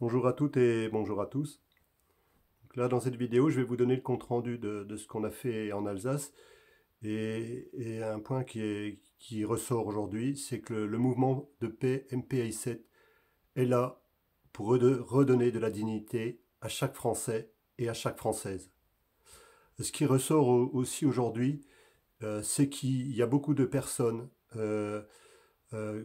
Bonjour à toutes et bonjour à tous. là, dans cette vidéo, je vais vous donner le compte-rendu de, ce qu'on a fait en Alsace. Et, un point qui, ressort aujourd'hui, c'est que le, mouvement de paix MPI7 est là pour redonner de la dignité à chaque Français et à chaque Française. Ce qui ressort aussi aujourd'hui, euh, c'est qu'il y a beaucoup de personnes qui euh, ne euh,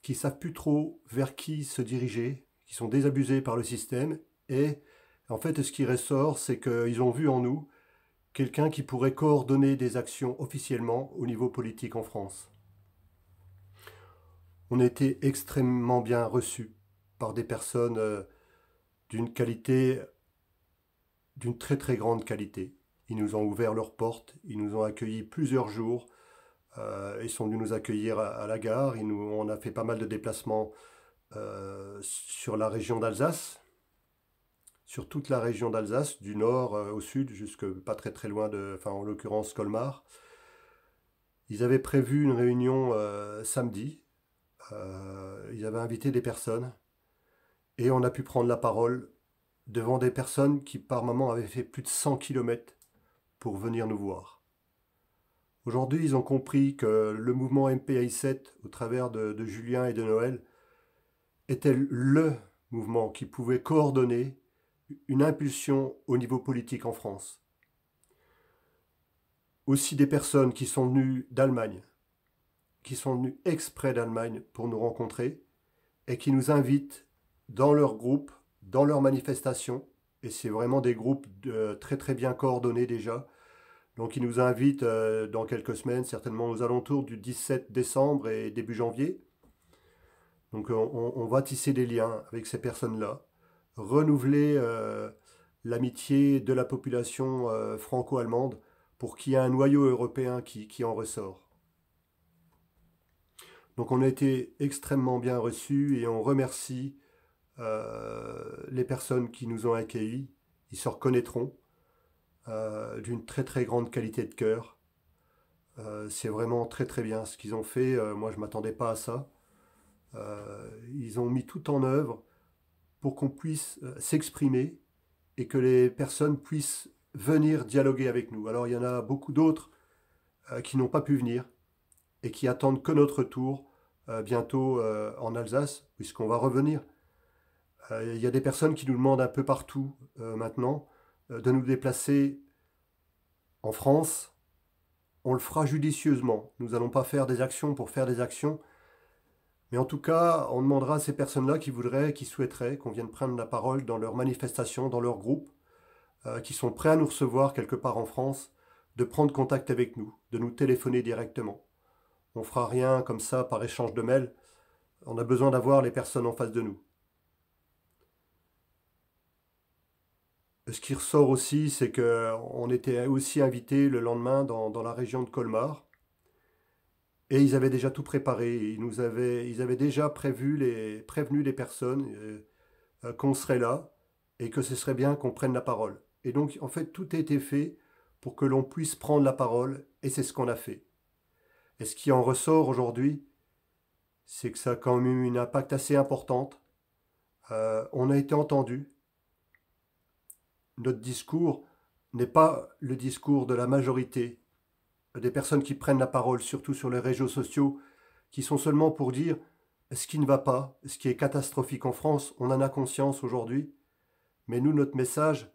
qui savent plus trop vers qui se diriger, ils sont désabusés par le système. Et en fait, ce qui ressort, c'est qu'ils ont vu en nous quelqu'un qui pourrait coordonner des actions officiellement au niveau politique en France. On a été extrêmement bien reçus par des personnes euh, d'une qualité, d'une très très grande qualité. Ils nous ont ouvert leurs portes, ils nous ont accueillis plusieurs jours, ils euh, sont venus nous accueillir à, la gare, nous, on a fait pas mal de déplacements euh, sur la région d'Alsace, sur toute la région d'Alsace, du nord euh, au sud, jusque pas très très loin de, enfin en l'occurrence Colmar. Ils avaient prévu une réunion euh, samedi. ils avaient invité des personnes et on a pu prendre la parole devant des personnes qui par moment avaient fait plus de 100 km pour venir nous voir. Aujourd'hui, ils ont compris que le mouvement MPI 7, au travers de Julien et de Noël, était LE mouvement qui pouvait coordonner une impulsion au niveau politique en France. Aussi des personnes qui sont venues d'Allemagne, qui sont venues exprès d'Allemagne pour nous rencontrer et qui nous invitent dans leur groupe, dans leurs manifestations, et c'est vraiment des groupes euh, très très bien coordonnés déjà. Donc ils nous invitent euh, dans quelques semaines, certainement aux alentours du 17 décembre et début janvier. Donc euh, on, va tisser des liens avec ces personnes-là, renouveler euh, l'amitié de la population euh, franco-allemande pour qu'il y ait un noyau européen qui, en ressort. Donc on a été extrêmement bien reçus et on remercie les personnes qui nous ont accueillis. Ils se reconnaîtront d'une très très grande qualité de cœur. C'est vraiment très très bien ce qu'ils ont fait. moi je ne m'attendais pas à ça. Euh, ils ont mis tout en œuvre pour qu'on puisse euh, s'exprimer et que les personnes puissent venir dialoguer avec nous. Alors il y en a beaucoup d'autres euh, qui n'ont pas pu venir et qui attendent que notre tour bientôt en Alsace, puisqu'on va revenir. Il y a des personnes qui nous demandent un peu partout maintenant de nous déplacer en France. On le fera judicieusement. Nous n'allons pas faire des actions pour faire des actions. Mais en tout cas, on demandera à ces personnes-là qui voudraient, qui souhaiteraient qu'on vienne prendre la parole dans leur manifestation, dans leur groupe, euh, qui sont prêts à nous recevoir quelque part en France, de prendre contact avec nous, de nous téléphoner directement. On fera rien comme ça par échange de mails. On a besoin d'avoir les personnes en face de nous. Ce qui ressort aussi, c'est qu'on était aussi invité le lendemain dans, la région de Colmar et ils avaient déjà tout préparé. Ils, nous avaient, ils avaient déjà prévu les, prévenu les personnes euh, euh, qu'on serait là et que ce serait bien qu'on prenne la parole. Et donc, en fait, tout a été fait pour que l'on puisse prendre la parole, et c'est ce qu'on a fait. Et ce qui en ressort aujourd'hui, c'est que ça a quand même eu un impact assez important. Euh, on a été entendu. Notre discours n'est pas le discours de la majorité, des personnes qui prennent la parole, surtout sur les réseaux sociaux, qui sont seulement pour dire ce qui ne va pas, ce qui est catastrophique en France, on en a conscience aujourd'hui. Mais nous, notre message,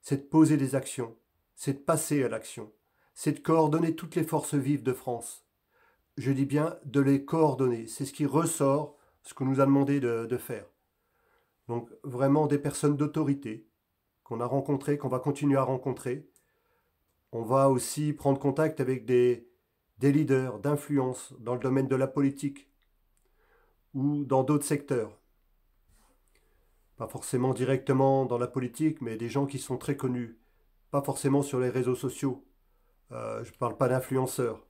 c'est de poser des actions, c'est de passer à l'action, c'est de coordonner toutes les forces vives de France. Je dis bien de les coordonner, c'est ce qui ressort, ce qu'on nous a demandé de, de faire. Donc vraiment des personnes d'autorité qu'on a rencontrées, qu'on va continuer à rencontrer, on va aussi prendre contact avec des, leaders d'influence dans le domaine de la politique ou dans d'autres secteurs. Pas forcément directement dans la politique, mais des gens qui sont très connus. Pas forcément sur les réseaux sociaux. Euh, je ne parle pas d'influenceurs.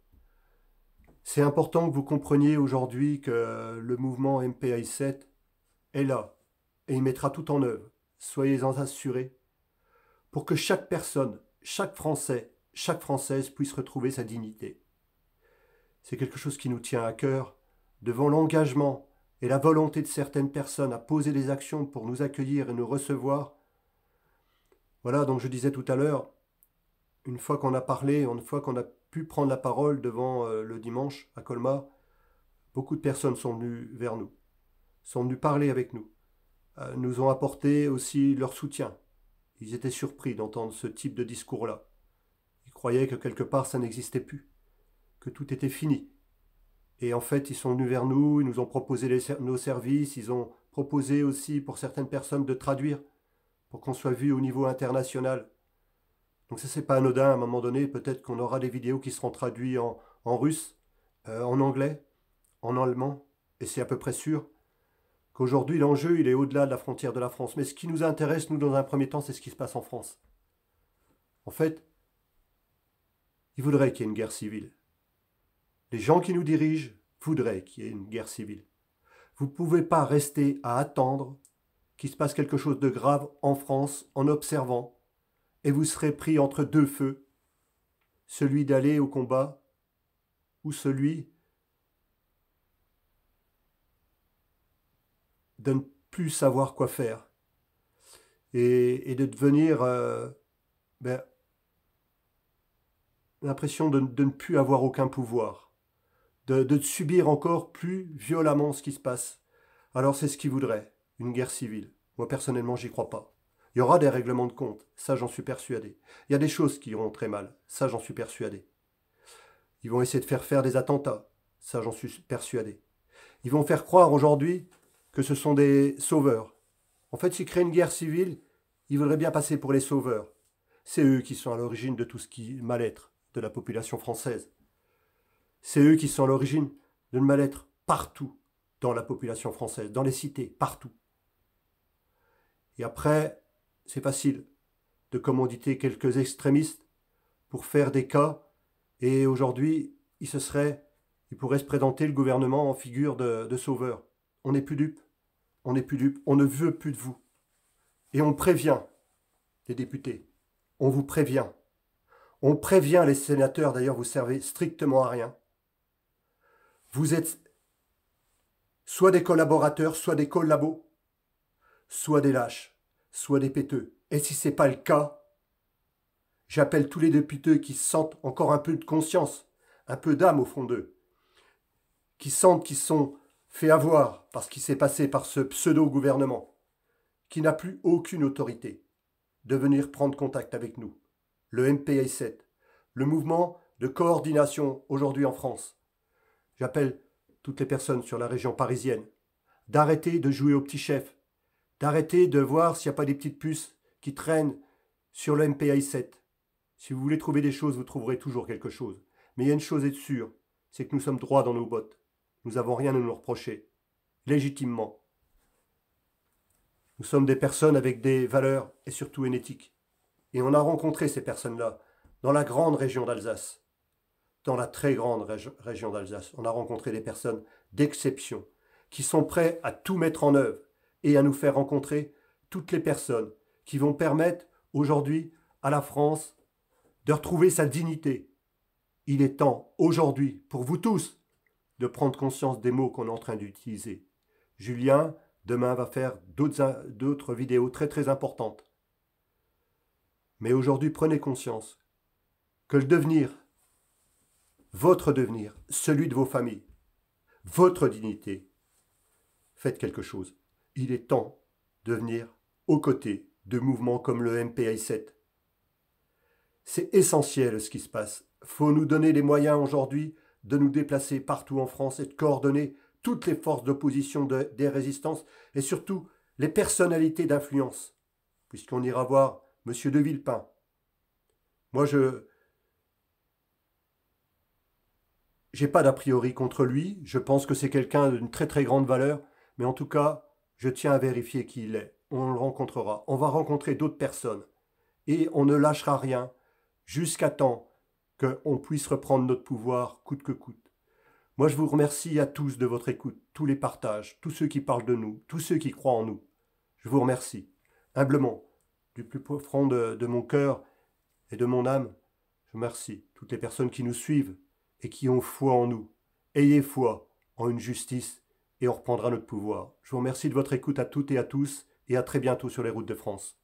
C'est important que vous compreniez aujourd'hui que le mouvement MPI7 est là et il mettra tout en œuvre, soyez-en assurés, pour que chaque personne chaque Français, chaque Française puisse retrouver sa dignité. C'est quelque chose qui nous tient à cœur, devant l'engagement et la volonté de certaines personnes à poser des actions pour nous accueillir et nous recevoir. Voilà, donc je disais tout à l'heure, une fois qu'on a parlé, une fois qu'on a pu prendre la parole devant euh, le dimanche à Colmar, beaucoup de personnes sont venues vers nous, sont venues parler avec nous, euh, nous ont apporté aussi leur soutien, ils étaient surpris d'entendre ce type de discours-là. Ils croyaient que quelque part ça n'existait plus, que tout était fini. Et en fait, ils sont venus vers nous, ils nous ont proposé nos services, ils ont proposé aussi pour certaines personnes de traduire, pour qu'on soit vu au niveau international. Donc ça c'est pas anodin, à un moment donné, peut-être qu'on aura des vidéos qui seront traduites en, russe, euh, en anglais, en allemand, et c'est à peu près sûr qu'aujourd'hui l'enjeu il est au-delà de la frontière de la France. Mais ce qui nous intéresse, nous, dans un premier temps, c'est ce qui se passe en France. En fait, il voudrait qu'il y ait une guerre civile. Les gens qui nous dirigent voudraient qu'il y ait une guerre civile. Vous ne pouvez pas rester à attendre qu'il se passe quelque chose de grave en France en observant, et vous serez pris entre deux feux, celui d'aller au combat ou celui de ne plus savoir quoi faire et, de devenir euh, ben, l'impression de, ne plus avoir aucun pouvoir, de, de, subir encore plus violemment ce qui se passe. Alors c'est ce qu'ils voudraient, une guerre civile. Moi personnellement, j'y crois pas. Il y aura des règlements de compte, ça j'en suis persuadé. Il y a des choses qui iront très mal, ça j'en suis persuadé. Ils vont essayer de faire faire des attentats, ça j'en suis persuadé. Ils vont faire croire aujourd'hui ce sont des sauveurs. En fait, s'ils créent une guerre civile, ils voudraient bien passer pour les sauveurs. C'est eux qui sont à l'origine de tout ce qui est mal-être de la population française. C'est eux qui sont à l'origine de le mal-être partout dans la population française, dans les cités, partout. Et après, c'est facile de commanditer quelques extrémistes pour faire des cas, et aujourd'hui, il se serait, il pourrait se présenter le gouvernement en figure de, de sauveur. On n'est plus dupes on ne veut plus de vous. Et on prévient les députés, on vous prévient. On prévient les sénateurs, d'ailleurs, vous servez strictement à rien. Vous êtes soit des collaborateurs, soit des collabos, soit des lâches, soit des péteux. Et si ce n'est pas le cas, j'appelle tous les députés qui sentent encore un peu de conscience, un peu d'âme au fond d'eux, qui sentent qu'ils sont fait avoir par ce qui s'est passé par ce pseudo-gouvernement, qui n'a plus aucune autorité, de venir prendre contact avec nous, le MPI 7 le mouvement de coordination aujourd'hui en France. J'appelle toutes les personnes sur la région parisienne d'arrêter de jouer au petit chef, d'arrêter de voir s'il n'y a pas des petites puces qui traînent sur le MPI7. Si vous voulez trouver des choses, vous trouverez toujours quelque chose. Mais il y a une chose est sûre, c'est que nous sommes droits dans nos bottes. Nous n'avons rien à nous reprocher, légitimement. Nous sommes des personnes avec des valeurs et surtout une éthique. Et on a rencontré ces personnes-là dans la grande région d'Alsace. Dans la très grande région d'Alsace, on a rencontré des personnes d'exception qui sont prêts à tout mettre en œuvre et à nous faire rencontrer toutes les personnes qui vont permettre aujourd'hui à la France de retrouver sa dignité. Il est temps aujourd'hui pour vous tous de prendre conscience des mots qu'on est en train d'utiliser. Julien, demain, va faire d'autres vidéos très très importantes. Mais aujourd'hui, prenez conscience que le devenir, votre devenir, celui de vos familles, votre dignité, faites quelque chose. Il est temps de venir aux côtés de mouvements comme le MPI7. C'est essentiel ce qui se passe. Faut nous donner les moyens aujourd'hui de nous déplacer partout en France et de coordonner toutes les forces d'opposition des résistances et surtout les personnalités d'influence, puisqu'on ira voir M. de Villepin. Moi, je. J'ai pas d'a priori contre lui, je pense que c'est quelqu'un d'une très très grande valeur, mais en tout cas, je tiens à vérifier qui il est. On le rencontrera, on va rencontrer d'autres personnes, et on ne lâchera rien jusqu'à temps qu'on puisse reprendre notre pouvoir coûte que coûte. Moi, je vous remercie à tous de votre écoute, tous les partages, tous ceux qui parlent de nous, tous ceux qui croient en nous. Je vous remercie. Humblement, du plus profond de, mon cœur et de mon âme, je remercie toutes les personnes qui nous suivent et qui ont foi en nous. Ayez foi en une justice et on reprendra notre pouvoir. Je vous remercie de votre écoute à toutes et à tous et à très bientôt sur les routes de France.